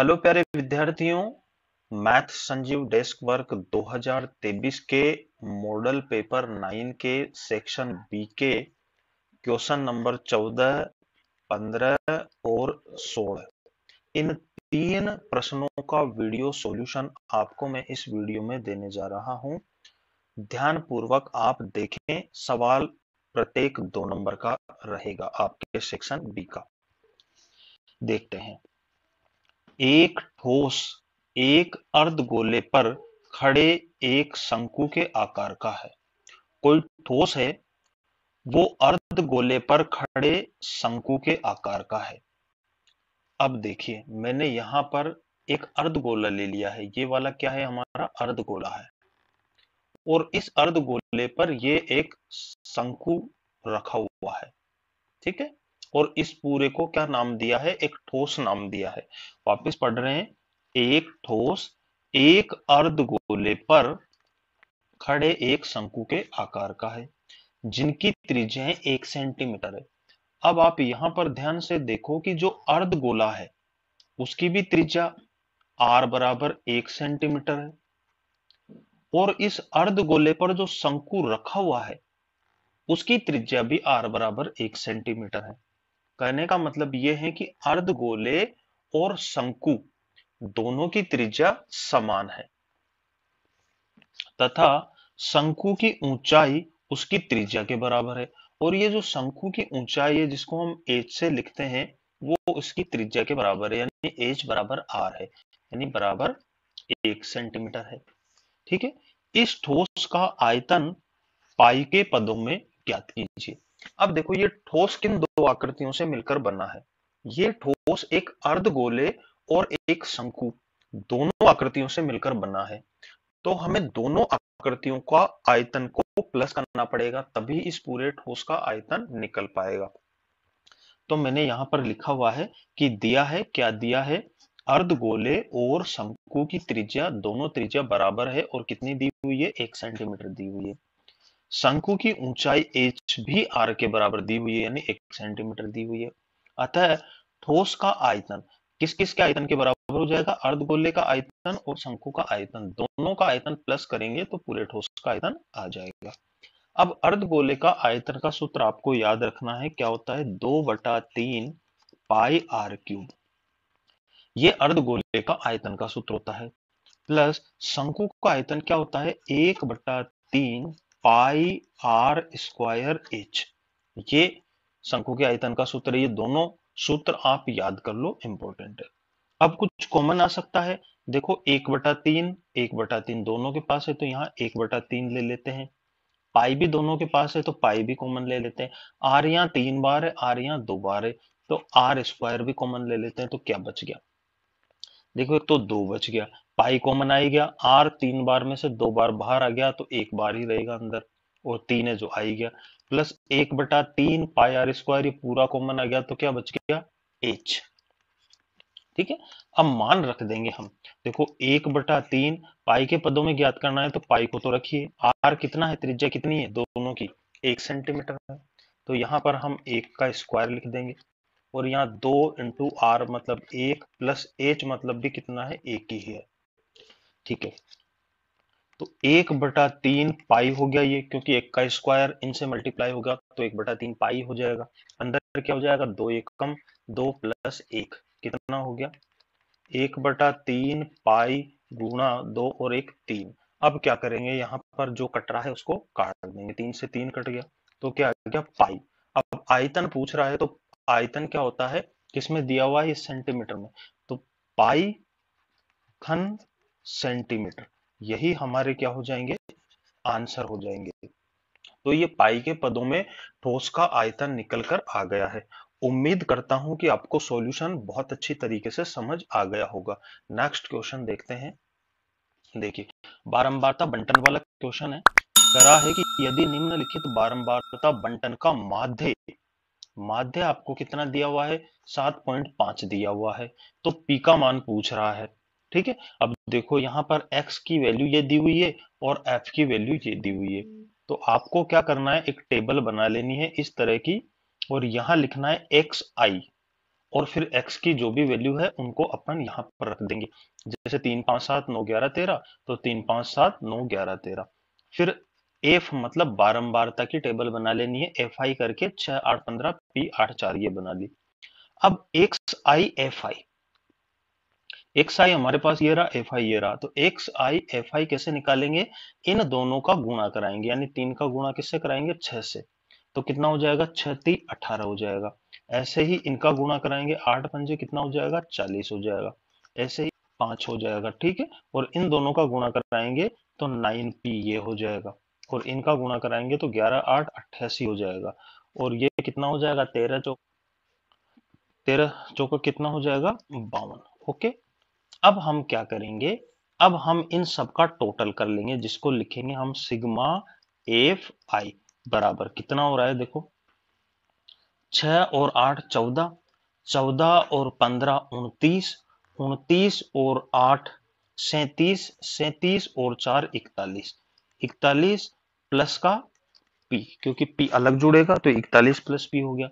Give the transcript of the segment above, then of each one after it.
Hello प्यारे विद्यार्थियों math Sanjeev desk work 2023 के मॉडल पेपर 9 के सेक्शन बी के क्वेश्चन नंबर 14, 15 और 16 इन तीन प्रश्नों का वीडियो सॉल्यूशन आपको मैं इस वीडियो में देने जा रहा हूं ध्यान पूर्वक आप देखें सवाल प्रत्येक दो नंबर का रहेगा आपके सेक्शन बी का देखते हैं एक ठोस एक अर्धगोले पर खड़े एक शंकु के आकार का है कोई ठोस है वो अर्धगोले पर खड़े शंकु के आकार का है अब देखिए मैंने यहां पर एक अर्धगोला ले लिया है ये वाला क्या है हमारा अर्धगोला है और इस अर्धगोले पर ये एक शंकु रखा हुआ है ठीक है और इस पूरे को क्या नाम दिया है एक ठोस नाम दिया है वापस पढ़ रहे हैं एक ठोस एक अर्ध गोले पर खड़े एक शंकु के आकार का है जिनकी त्रिज्याएं एक सेंटीमीटर है अब आप यहां पर ध्यान से देखो कि जो अर्ध गोला है उसकी भी त्रिज्या आर बराबर एक सेंटीमीटर है और इस अर्ध गोले पर जो शंकु रखा हुआ है उसकी त्रिज्या भी आर बराबर एक सेंटीमीटर है कहने का मतलब यह है कि अर्ध गोले और शंकु दोनों की त्रिज्या समान है तथा शंकु की ऊंचाई उसकी त्रिज्या के बराबर है और ये जो शंकु की ऊंचाई है जिसको हम एच से लिखते हैं वो उसकी त्रिज्या के बराबर है यानी एच बराबर आर है यानी बराबर एक सेंटीमीटर है ठीक है इस ठोस का आयतन पाई के पदों में ज्ञात कीजिए अब देखो ये ठोस किन दो आकृतियों से मिलकर बना है ये ठोस एक अर्ध गोले और एक शंकु दोनों आकृतियों से मिलकर बना है तो हमें दोनों आकृतियों का आयतन को प्लस करना पड़ेगा तभी इस पूरे ठोस का आयतन निकल पाएगा तो मैंने यहां पर लिखा हुआ है कि दिया है क्या दिया है अर्ध गोले और शंकु की त्रिज्या दोनों त्रिज्या बराबर है और कितनी दी हुई है एक सेंटीमीटर दी हुई है शंकु की ऊंचाई एच भी आर के बराबर दी हुई है यानी एक सेंटीमीटर दी हुई है अतः ठोस का आयतन किस किस के आयतन के बराबर हो जाएगा अर्ध गोले का आयतन और शंकु का आयतन दोनों का आयतन प्लस करेंगे तो पूरे ठोस का आयतन आ जाएगा अब अर्ध गोले का आयतन का सूत्र आपको याद रखना है क्या होता है दो बटा तीन पाई आर क्यूब ये अर्ध गोले का आयतन का सूत्र होता है प्लस शंकु का आयतन क्या होता है एक बटा तीन पाई आर स्क्वायर एच ये शंकु के आयतन का सूत्र ये दोनों सूत्र आप याद कर लो इंपॉर्टेंट है अब कुछ कॉमन आ सकता है देखो एक बटा तीन एक बटा तीन दोनों के पास है तो यहाँ एक बटा तीन ले लेते हैं पाई भी दोनों के पास है तो पाई भी कॉमन ले लेते हैं आर यहाँ तीन बार है आर यहाँ दो बार है तो आर स्क्वायर भी कॉमन ले लेते हैं तो क्या बच गया देखो एक तो दो बच गया पाई कॉमन आई गया आर तीन बार में से दो बार बाहर आ गया तो एक बार ही रहेगा अंदर और तीन है जो आई गया प्लस एक बटा तीन पाई आर स्क्वायर ये पूरा कॉमन आ गया तो क्या बच गया एच ठीक है अब मान रख देंगे हम देखो एक बटा तीन पाई के पदों में ज्ञात करना है तो पाई को तो रखिए आर कितना है त्रिज्या कितनी है दोनों की एक सेंटीमीटर है तो यहां पर हम एक का स्क्वायर लिख देंगे और यहाँ दो इंटू आर मतलब एक प्लस एच मतलब भी कितना है एक ही है ठीक है तो एक बटा तीन पाई हो गया ये क्योंकि एक का स्क्वायर इनसे मल्टीप्लाई होगा तो एक बटा तीन पाई हो जाएगा अंदर क्या हो जाएगा दो एक कम दो प्लस एक कितना हो गया एक बटा तीन पाई गुणा दो और एक तीन अब क्या करेंगे यहां पर जो कट रहा है उसको काट देंगे तीन से तीन कट गया तो क्या आ गया पाई अब आयतन पूछ रहा है तो आयतन क्या होता है किसमें दिया हुआ है सेंटीमीटर में तो पाई खन सेंटीमीटर यही हमारे क्या हो जाएंगे आंसर हो जाएंगे तो ये पाई के पदों में ठोस का आयतन निकल कर आ गया है उम्मीद करता हूं कि आपको सॉल्यूशन बहुत अच्छी तरीके से समझ आ गया होगा नेक्स्ट क्वेश्चन देखते हैं देखिए बारंबारता बंटन वाला क्वेश्चन है करा है कि यदि निम्नलिखित बारंबारता बंटन का माध्य माध्य आपको कितना दिया हुआ है सात पॉइंट पांच दिया हुआ है तो पी का मान पूछ रहा है ठीक है अब देखो यहाँ पर x की वैल्यू ये दी हुई है और f की वैल्यू ये दी हुई है हम्म। तो आपको क्या करना है एक टेबल बना लेनी है इस तरह की और यहाँ लिखना है एक्स आई और फिर x की जो भी वैल्यू है उनको अपन यहाँ पर रख देंगे जैसे तीन पाँच सात नौ ग्यारह तेरह तो तीन पाँच सात नौ ग्यारह तेरह फिर एफ मतलब बारंबारता की टेबल बना लेनी है एफ आई करके छह आठ पंद्रह पी आठ चार ये बना ली अब X I F I X I हमारे पास ये रहा एफ आई ये रहा तो एक्स आई एफ आई कैसे निकालेंगे इन दोनों का गुणा कराएंगे यानी तीन का गुणा किससे कराएंगे छह से तो कितना हो जाएगा छती अठारह हो जाएगा ऐसे ही इनका गुणा कराएंगे आठ पंजे कितना हो जाएगा चालीस हो जाएगा ऐसे ही पांच हो जाएगा ठीक है और इन दोनों का गुणा कराएंगे तो नाइन पी ये हो जाएगा और इनका गुणा कराएंगे तो ग्यारह आठ अट्ठासी हो जाएगा और ये कितना हो जाएगा तेरह चौक तेरह चौका कितना हो जाएगा बावन ओके अब हम क्या करेंगे अब हम इन सब का टोटल कर लेंगे जिसको लिखेंगे हम सिग्मा एफ आई बराबर कितना हो रहा है देखो छ और आठ चौदह चौदह और पंद्रह उनतीस उनतीस और आठ सैतीस सैतीस और चार इकतालीस इकतालीस प्लस का पी क्योंकि पी अलग जुड़ेगा तो इकतालीस प्लस पी हो गया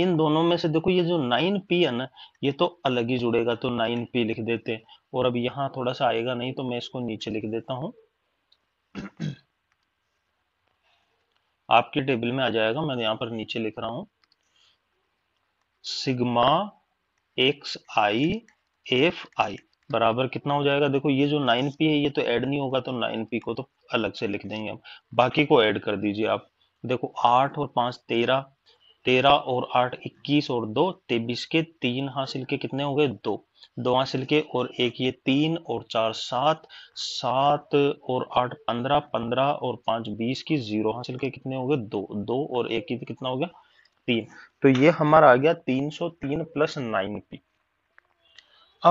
इन दोनों में से देखो ये जो नाइन पी है ना ये तो अलग ही जुड़ेगा तो नाइन पी लिख देते और अब यहां थोड़ा सा आएगा नहीं तो मैं इसको नीचे लिख देता हूं आपके टेबल में आ जाएगा मैं यहां पर नीचे लिख रहा हूं sigma X I F I बराबर कितना हो जाएगा देखो ये जो नाइन पी है ये तो ऐड नहीं होगा तो नाइन पी को तो अलग से लिख देंगे हम बाकी को ऐड कर दीजिए आप देखो आठ और पांच तेरह तेरह और आठ इक्कीस और दो तेबीस के तीन हासिल के कितने हो गए दो दो हासिल के और एक ये तीन और चार सात सात और आठ पंद्रह पंद्रह और पांच बीस की जीरो हासिल के कितने हो गए दो दो और एक की कितना हो गया तीन तो ये हमारा आ गया तीन सौ तीन प्लस नाइन पी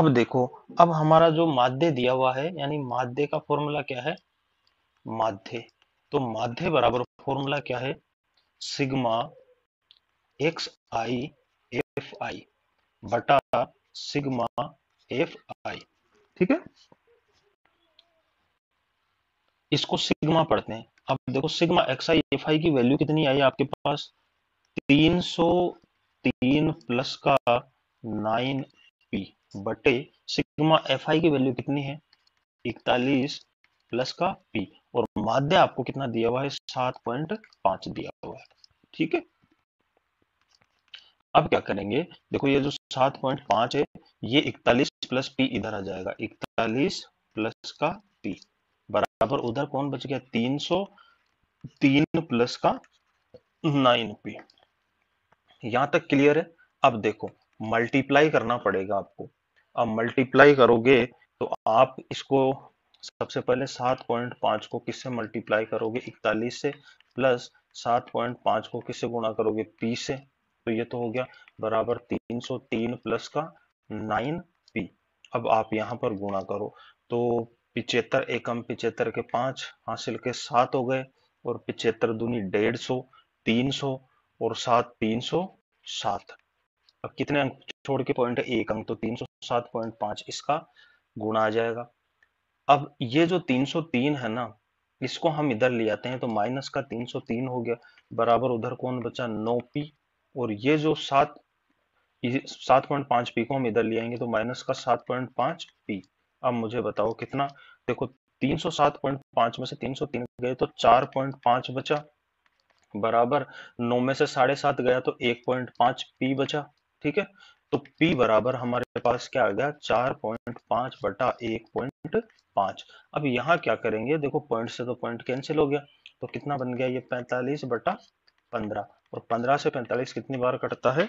अब देखो अब हमारा जो माध्य दिया हुआ है यानी माध्य का फॉर्मूला क्या है माध्य तो माध्य बराबर फॉर्मूला क्या है sigma X I F I बटा सिग्मा एफ आई ठीक है इसको सिग्मा पढ़ते हैं अब देखो sigma X I F I की वैल्यू कितनी आई आपके पास तीन सौ तीन प्लस का नाइन पी बटे सिग्मा एफ आई की वैल्यू कितनी है इकतालीस प्लस का पी और माध्य आपको कितना दिया हुआ है सात पॉइंट पांच दिया हुआ है ठीक है अब क्या करेंगे देखो ये जो सात पॉइंट पांच है ये इकतालीस प्लस पी इधर आ जाएगा इकतालीस प्लस का पी बराबर उधर कौन बच गया तीन सौ तीन प्लस का नाइन पी यहां तक क्लियर है अब देखो मल्टीप्लाई करना पड़ेगा आपको अब मल्टीप्लाई करोगे तो आप इसको सबसे पहले सात पॉइंट पांच को किससे मल्टीप्लाई करोगे इकतालीस से प्लस सात पॉइंट पांच को किससे गुणा करोगे पी से तो ये तो हो गया बराबर 303 प्लस का 9p अब आप यहाँ पर गुणा करो तो पिचहत्तर एकम पिचहत्तर के पांच हासिल के सात हो गए और पिचहत्तर दूनी डेढ़ सौ तीन सौ और सात तीन सौ सात अब कितने अंक छोड़ के पॉइंट है एक अंक तो तीन सौ सात पॉइंट पांच इसका गुणा आ जाएगा अब ये जो तीन सौ तीन है ना इसको हम इधर ले आते हैं तो माइनस का तीन सौ तीन हो गया बराबर उधर कौन बचा नौ पी और ये जो सात सात पॉइंट पांच पी को हम इधर ले आएंगे तो माइनस का सात पॉइंट पांच पी अब मुझे बताओ कितना देखो तीन सौ सात पॉइंट पांच में से तीन सौ तीन गए तो चार पॉइंट पांच बचा बराबर नौ में से साढ़े सात गया तो एक पॉइंट पांच पी बचा ठीक है तो P बराबर हमारे पास क्या आ गया चार पॉइंट पांच बटा एक पॉइंट पांच अब यहाँ क्या करेंगे देखो पॉइंट से तो पॉइंट कैंसिल हो गया तो कितना बन गया ये पैंतालीस बटा पंद्रह और पंद्रह से पैंतालीस कितनी बार कटता है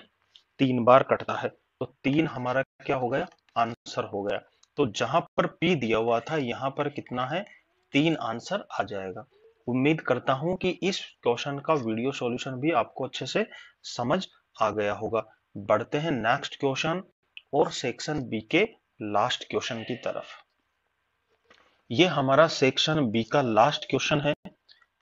तीन बार कटता है तो तीन हमारा क्या हो गया आंसर हो गया तो जहां पर पी दिया हुआ था यहाँ पर कितना है तीन आंसर आ जाएगा उम्मीद करता हूं कि इस क्वेश्चन का वीडियो सॉल्यूशन भी आपको अच्छे से समझ आ गया होगा बढ़ते हैं नेक्स्ट क्वेश्चन और सेक्शन बी के लास्ट क्वेश्चन की तरफ ये हमारा सेक्शन बी का लास्ट क्वेश्चन है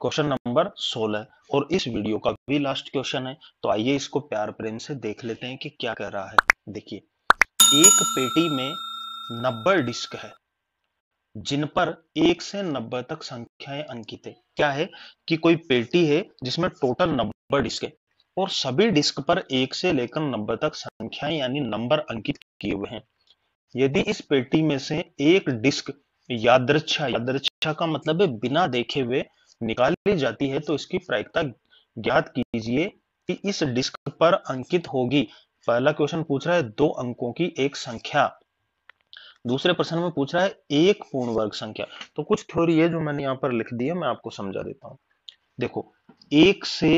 क्वेश्चन नंबर 16 और इस वीडियो का भी लास्ट क्वेश्चन है तो आइए इसको प्यार प्रेम से देख लेते हैं कि क्या कह रहा है देखिए एक पेटी में नब्बे डिस्क है जिन पर एक से नब्बे तक संख्याएं अंकित है क्या है कि कोई पेटी है जिसमें टोटल नब्बे डिस्क है और सभी डिस्क पर एक से लेकर नब्बे तक संख्याएं यानी नंबर अंकित किए हुए हैं यदि इस पेटी में से एक डिस्क यादृच्छा यादृच्छा का मतलब है बिना देखे हुए निकाल ली जाती है तो इसकी प्रायिकता ज्ञात कीजिए कि इस डिस्क पर अंकित होगी पहला क्वेश्चन पूछ रहा है दो अंकों की एक संख्या दूसरे प्रश्न में पूछ रहा है एक पूर्ण वर्ग संख्या तो कुछ थ्योरी है जो मैंने यहाँ पर लिख दी है मैं आपको समझा देता हूँ देखो एक से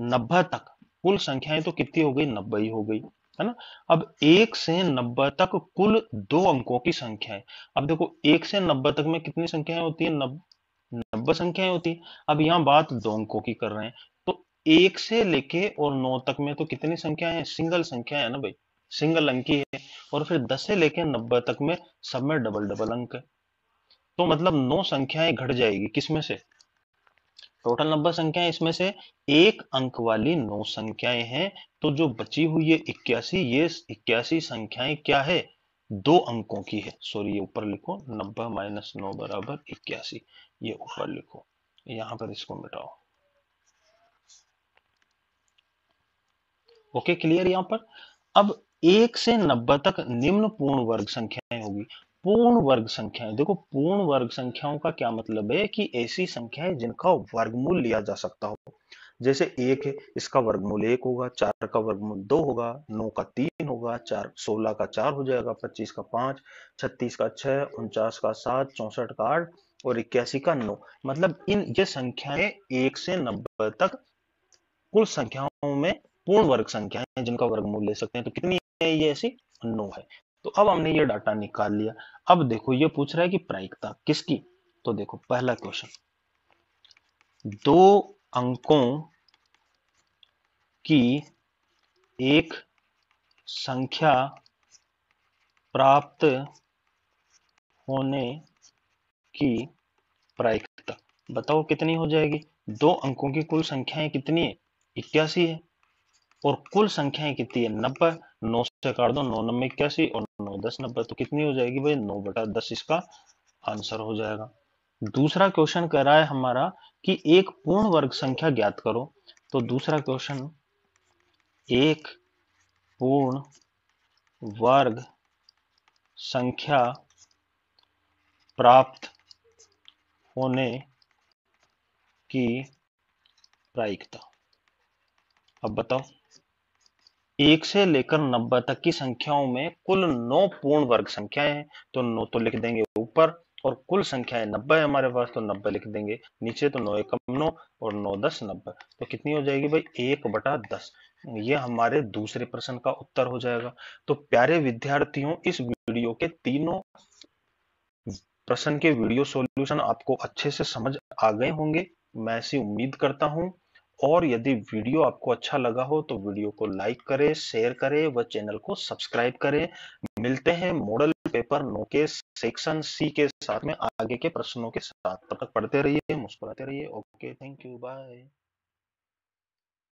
नब्बे तक कुल संख्याएं तो कितनी हो गई नब्बे ही हो गई है ना अब एक से नब्बे तक कुल दो अंकों की संख्या है अब देखो एक से नब्बे तक में कितनी संख्याएं होती है नब्बे नब्बे संख्याएं होती अब यहाँ बात अंकों की कर रहे हैं तो एक से लेके और नौ तक में तो कितनी संख्या है सिंगल संख्या है ना भाई सिंगल अंक ही है और फिर दस से लेके नब्बे तक में सब में डबल डबल अंक है तो मतलब नौ संख्याएं घट जाएगी किसमें से टोटल नब्बे संख्या इसमें से एक अंक वाली नौ संख्याएं हैं तो जो बची हुई है इक्यासी ये इक्यासी संख्याएं क्या है दो अंकों की है सॉरी ये ऊपर लिखो नब्बे माइनस नौ बराबर इक्यासी ये ऊपर लिखो यहां पर इसको मिटाओ ओके क्लियर यहां पर अब एक से नब्बे तक निम्न पूर्ण वर्ग संख्याएं होगी पूर्ण वर्ग संख्याएं देखो पूर्ण वर्ग संख्याओं का क्या मतलब है कि ऐसी संख्याएं जिनका वर्गमूल लिया जा सकता हो जैसे एक है इसका वर्गमूल एक होगा चार का वर्गमूल दो होगा नौ का तीन होगा चार सोलह का चार हो जाएगा पच्चीस का पांच छत्तीस का छह उनचास का सात चौसठ का आठ और इक्यासी का नौ मतलब इन ये संख्याएं एक से नब्बे तक कुल संख्याओं में पूर्ण वर्ग संख्या है जिनका वर्गमूल ले सकते हैं तो कितनी है ये ऐसी नौ है तो अब हमने ये डाटा निकाल लिया अब देखो ये पूछ रहा है कि प्रायिकता किसकी तो देखो पहला क्वेश्चन दो अंकों कि एक संख्या प्राप्त होने की प्रायिकता बताओ कितनी हो जाएगी दो अंकों की कुल संख्याएं कितनी है इक्यासी है और कुल संख्याएं कितनी है नब्बे नौ से काट दो नौ नब्बे इक्यासी और नौ दस नब्बे तो कितनी हो जाएगी भाई नौ बटा दस इसका आंसर हो जाएगा दूसरा क्वेश्चन कह रहा है हमारा कि एक पूर्ण वर्ग संख्या ज्ञात करो तो दूसरा क्वेश्चन एक पूर्ण वर्ग संख्या प्राप्त होने की प्रायिकता अब बताओ एक से लेकर नब्बे तक की संख्याओं में कुल नौ पूर्ण वर्ग संख्याएं हैं तो नौ तो लिख देंगे ऊपर और कुल संख्या है नब्बे है हमारे पास तो नब्बे लिख देंगे नीचे तो नौ एकम नौ और नौ दस नब्बे तो कितनी हो जाएगी भाई एक बटा दस ये हमारे दूसरे प्रश्न का उत्तर हो जाएगा तो प्यारे विद्यार्थियों इस वीडियो के तीनों प्रश्न के वीडियो सॉल्यूशन आपको अच्छे से समझ आ गए होंगे मैं ऐसी उम्मीद करता हूं और यदि वीडियो आपको अच्छा लगा हो तो वीडियो को लाइक करें शेयर करें व चैनल को सब्सक्राइब करें मिलते हैं मॉडल पेपर नो के सेक्शन सी के साथ में आगे के प्रश्नों के साथ तब तक पढ़ते रहिए मुस्कुराते रहिए ओके थैंक यू बाय